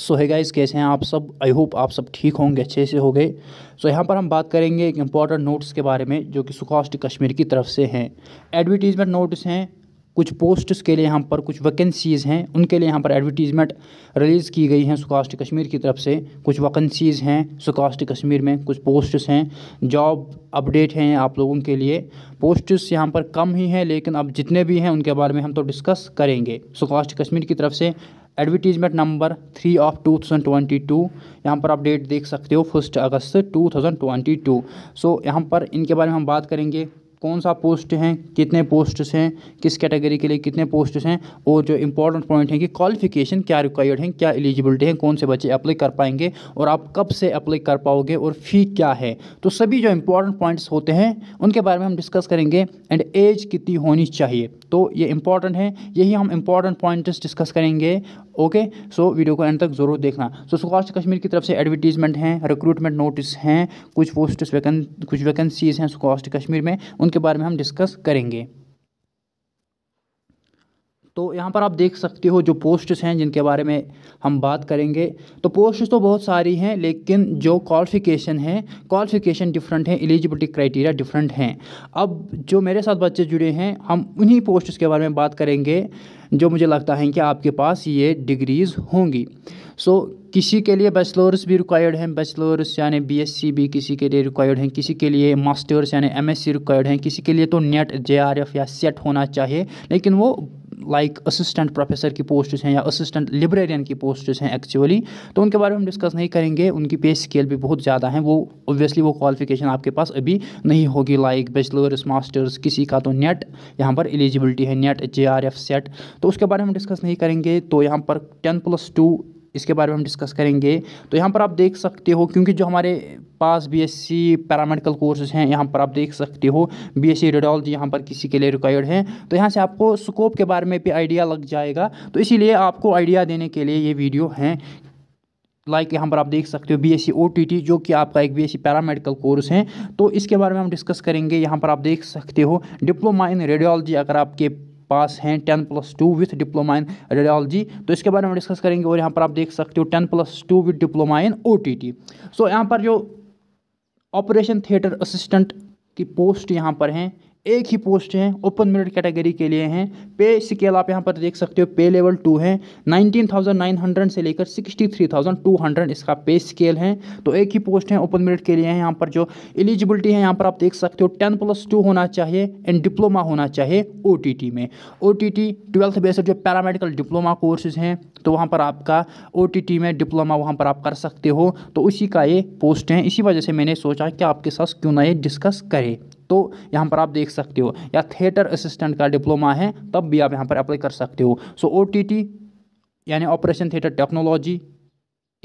सो है गाइस कैसे हैं आप सब आई होप आप सब ठीक होंगे अच्छे से हो गए सो यहाँ पर हम बात करेंगे एक इम्पॉर्टेंट नोट्स के बारे में जो कि सुखास्ट कश्मीर की तरफ से हैं एडवर्टीज़मेंट नोट्स हैं कुछ पोस्ट्स के लिए यहाँ पर कुछ वैकेंसीज़ हैं उनके लिए यहाँ पर एडवर्टीज़मेंट रिलीज़ की गई हैं सुकास्ट कश्मीर की तरफ से कुछ वैकेंसीज़ हैं सुकास्ट कश्मीर में कुछ पोस्ट्स हैं जॉब अपडेट हैं आप लोगों के लिए पोस्ट्स यहाँ पर कम ही हैं लेकिन अब जितने भी हैं उनके बारे में हम तो डिस्कस करेंगे सुकास्ट कश्मीर की तरफ से advertisement number three of two thousand twenty two यहाँ पर आप डेट देख सकते हो first August two thousand twenty two so यहाँ पर इनके बारे में हम बात करेंगे कौन सा पोस्ट हैं कितने पोस्ट्स हैं किस कैटेगरी के लिए कितने पोस्ट्स हैं और जो इंपॉर्टेंट पॉइंट हैं कि क्वालिफिकेशन क्या रिक्वायर्ड हैं क्या एलिजिबिलिटी है कौन से बच्चे अप्लाई कर पाएंगे और आप कब से अप्लाई कर पाओगे और फ़ी क्या है तो सभी जो इंपॉर्टेंट पॉइंट्स होते हैं उनके बारे में हम डिस्कस करेंगे एंड एज कितनी होनी चाहिए तो ये इंपॉर्टेंट है यही हम इंपॉर्टेंट पॉइंट्स डिस्कस करेंगे ओके सो वीडियो को एंड तक ज़रूर देखना सो स्कॉस्ट कश्मीर की तरफ से एडवर्टीजमेंट हैं रिक्रूटमेंट नोटिस हैं कुछ पोस्ट वैकन कुछ वैकेंसीज हैं स्कॉस्ट कश्मीर में उन उनके बारे में हम डिस्कस करेंगे तो यहाँ पर आप देख सकते हो जो पोस्ट्स हैं जिनके बारे में हम बात करेंगे तो पोस्ट तो बहुत सारी हैं लेकिन जो क्वालिफिकेशन है क्वालिफिकेशन डिफरेंट हैं एलिजिबिलिटी क्राइटेरिया डिफरेंट हैं अब जो मेरे साथ बच्चे जुड़े हैं हम उन्हीं पोस्ट्स के बारे में बात करेंगे जो मुझे लगता है कि आपके पास ये डिग्रीज़ होंगी सो किसी के लिए बैचलर्स भी रिक्वायर्ड हैं बैचलर्स यानी बीएससी भी किसी के लिए रिक्वायर्ड हैं किसी के लिए मास्टर्स यानी एमएससी रिक्वायर्ड हैं किसी के लिए तो नेट जेआरएफ या सेट होना चाहिए लेकिन वो लाइक असिस्टेंट प्रोफेसर की पोस्ट्स हैं या असिस्टेंट लिब्रेरियन की पोस्ट्स हैं एक्चुअली तो उनके बारे में हम डिस्कस नहीं करेंगे उनकी पे स्केल भी बहुत ज़्यादा है वो ऑब्वियसली वो क्वालिफिकेशन आपके पास अभी नहीं होगी लाइक बैचलर्स मास्टर्स किसी का तो नेट यहाँ पर एलिजिबिलिटी है नेट जे सेट तो उसके बारे में हम डिस्कस नहीं करेंगे तो यहाँ पर टेन प्लस टू इसके बारे में हम डिस्कस करेंगे तो यहाँ पर आप देख सकते हो क्योंकि जो हमारे पास बीएससी पैरामेडिकल कोर्सेज हैं यहाँ पर आप देख सकते हो बीएससी रेडियोलॉजी यहाँ पर किसी के लिए रिक्वायर्ड है तो यहाँ से आपको स्कोप के बारे में भी आइडिया लग जाएगा तो इसीलिए आपको आइडिया देने के लिए ये वीडियो हैं लाइक like यहाँ पर आप देख सकते हो बी एस जो कि आपका एक बी एस पैरामेडिकल कोर्स है तो इसके बारे में हम डिस्कस करेंगे यहाँ पर आप देख सकते हो डिप्लोमा इन रेडियोलॉजी अगर आपके पास हैं ten plus two with diploma in radiology तो इसके बारे में डिस्कस करेंगे और यहाँ पर आप देख सकते हो ten plus two with diploma in O T T so यहाँ पर जो ऑपरेशन थिएटर असिस्टेंट की पोस्ट यहाँ पर हैं एक ही पोस्ट हैं ओपन मेरिट कैटेगरी के लिए हैं पे स्केल आप यहाँ पर देख सकते हो पे लेवल टू है 19,900 से लेकर 63,200 इसका पे स्केल है तो एक ही पोस्ट है ओपन मेरिट के लिए हैं यहाँ पर जो एलिजिबिलिटी है यहाँ पर आप देख सकते हो 10 प्लस टू होना चाहिए एंड डिप्लोमा होना चाहिए ओ में O T T twelfth based जो पैरामेडिकल डिप्लोमा कोर्सेज हैं तो वहाँ पर आपका ओ में डिप्लोमा वहाँ पर आप कर सकते हो तो उसी का ये पोस्ट हैं इसी वजह से मैंने सोचा कि आपके साथ क्यों ना ये डिस्कस करें तो यहाँ पर आप देख सकते हो या थिएटर असिस्टेंट का डिप्लोमा है तब भी आप यहाँ पर अप्लाई कर सकते हो सो ओ यानी ऑपरेशन थिएटर टेक्नोलॉजी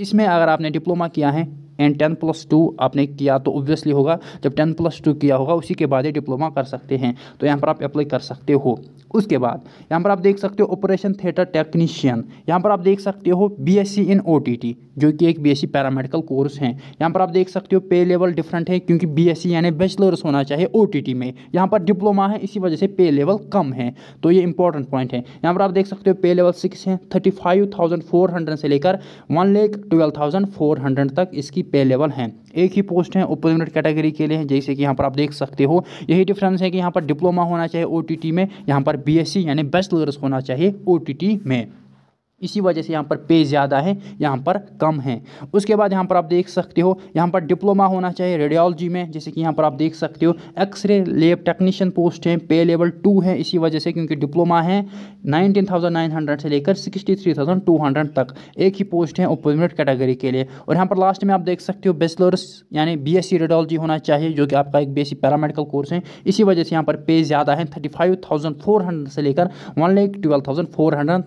इसमें अगर आपने डिप्लोमा किया है एंड टेन प्लस टू आपने किया तो ओब्वियसली होगा जब टेन प्लस टू किया होगा उसी के बाद ही डिप्लोमा कर सकते हैं तो यहाँ पर आप अप्लाई कर सकते हो उसके बाद यहाँ पर आप देख सकते हो ऑपरेशन थिएटर टेक्नीशियन यहाँ पर आप देख सकते हो बीएससी इन ओटीटी जो कि एक बीएससी पैरामेडिकल कोर्स है यहाँ पर आप देख सकते हो पे लेवल डिफरेंट है क्योंकि बीएससी यानी बैचलर्स होना चाहिए ओटीटी में यहाँ पर डिप्लोमा है इसी वजह से पे लेवल कम है तो ये इंपॉर्टेंट पॉइंट है यहाँ पर आप देख सकते हो पे लेवल सिक्स है thirty five thousand four hundred से लेकर वन लेख थाउजेंड फोर हंड्रेड तक इसकी पे लेवल हैं एक ही पोस्ट है ओपन यूनिट कैटेगरी के लिए जैसे कि यहाँ पर आप देख सकते हो यही डिफरेंस है कि यहाँ पर डिप्लोमा होना चाहिए ओ में यहाँ पर बी यानी बैचलर्स होना चाहिए ओ में इसी वजह से यहाँ पर पे ज़्यादा है यहाँ पर कम है उसके बाद यहाँ पर आप देख सकते हो यहाँ पर डिप्लोमा होना चाहिए रेडियोलॉजी में जैसे कि यहाँ पर आप देख सकते हो एक्सरे लेब टेक्नीशियन पोस्ट हैं पे लेवल टू है इसी वजह से क्योंकि डिप्लोमा है 19,900 से लेकर 63,200 तक एक ही पोस्ट है ओपोजिट कैटेगरी के लिए और यहाँ पर लास्ट में आप देख सकते हो बेचलर्स यानी बी एस होना चाहिए जो कि आपका एक बी पैरामेडिकल कोर्स है इसी वजह से यहाँ पर पे ज़्यादा है थर्टी से लेकर वन